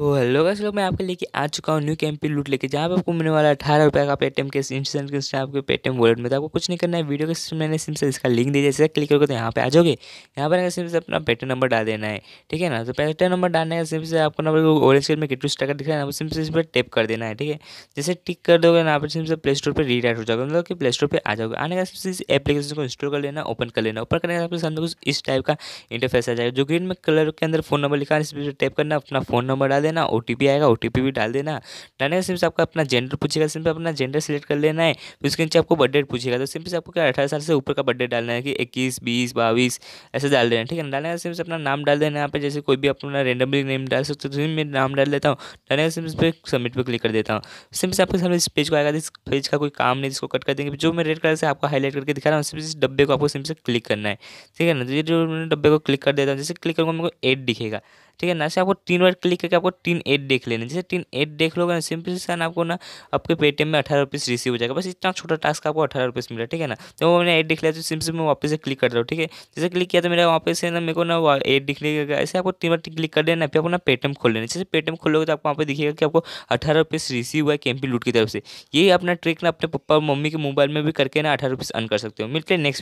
तो hello guys लोग मैं आपके लेके आ चुका हूँ न्यू कैंपी लूट लेके जहाँ पे आपको मिलने वाला अठारह रुपये का पेटीएम के इंस्टेंट इंस्टेंट आपके पेटीएम वॉलेट में तो आपको कुछ नहीं करना है वीडियो के सिस्टम मैंने सिम से इसका लिंक दे दिया जैसे क्लिक करोगे तो यहाँ पे आ जाओगे यहाँ पर सिम से अपना पेटीएम नंबर डाल देना है ठीक है ना तो पेटीएम नंबर डालने का सिम से आपको नंबर ऑरेंज कलर में किटू स्टाकर दिख रहा है ना सिम से इस पर टेप कर देना है ठीक है जैसे टिक कर दोगे ना आप सिम से प्ले स्टोर पर रीडाइट हो जाओगे मतलब कि प्ले स्टोर पर आ जाओगे आने का सिम से एप्लीकेशन को इंस्टॉल कर लेना ओपन कर लेना ओपन करने का आपके सामने कुछ इस टाइप का इंटरफेस आ जाएगा जो ग्रीन में कलर के अंदर फोन नंबर लिखा है इस पर टेप करना अपना फोन नंबर डाल देना ओ आएगा ओ भी डाल देना डालने का सिम्स आपका अपना जेंडर पूछेगा सिम्पल अपना जेंडर सेलेक्ट कर लेना है फिर उसके नीचे आपको बर्थडे पूछेगा तो सिम्पल आपको क्या अठारह साल से ऊपर का बर्थडे डालना है कि इक्कीस बीस बाईस ऐसे डाल देना ठीक है डालने का सिम्स अपना नाम डाल देना यहाँ पर जैसे कोई भी अपना रेंडमली नेम डाल सकते हो तो मैं नाम डाल देता हूँ डालने का सिम्स पर सबमिट पर क्लिक कर देता हूँ सिम्स आपके सामने इस पेज को आएगा इस पेज का कोई काम नहीं जिसको कट कर देंगे जो मैं रेड कलर से आपको हाईलाइट करके दिखा रहा हूँ सिर्फ इस डब्बे को आपको सिम्स क्लिक करना है ठीक है ना तो जो मैंने डब्बे को क्लिक कर देता हूँ जैसे क्लिक करूँगा मेरे को एड दिखेगा ठीक है ना ऐसे आपको तीन बार क्लिक करके आपको तीन एट देख लेना जैसे तीन एट देख लोगे ना सिंपल से आपको ना आपके पेटीएम में अठारह रुपीस रिसीव हो जाएगा बस इतना छोटा टास्क आपको अठारह रुपीस मिला ठीक है ना तो मैंने एट देख लिया तो सिंपल से मैं वापस से क्लिक कर रहा हूँ ठीक है जैसे क्लिक किया तो मेरा वापस से ना मेरे को ना एट दिख लेगा ऐसे आपको तीन बार क्लिक कर देना फिर आपको ना पेटीएम खोल लेना जैसे पेटीएम खोलोगे तो आपको वहाँ पर दिखेगा कि आपको अठारह रुपीस रिसीव हुआ है कैम्पी लूट की तरफ से यही अपना ट्रिक ना अपने पापा और मम्मी के मोबाइल में भी करके ना अठारह रुपीस अन कर सकते हो मिलते हैं नेक्स्ट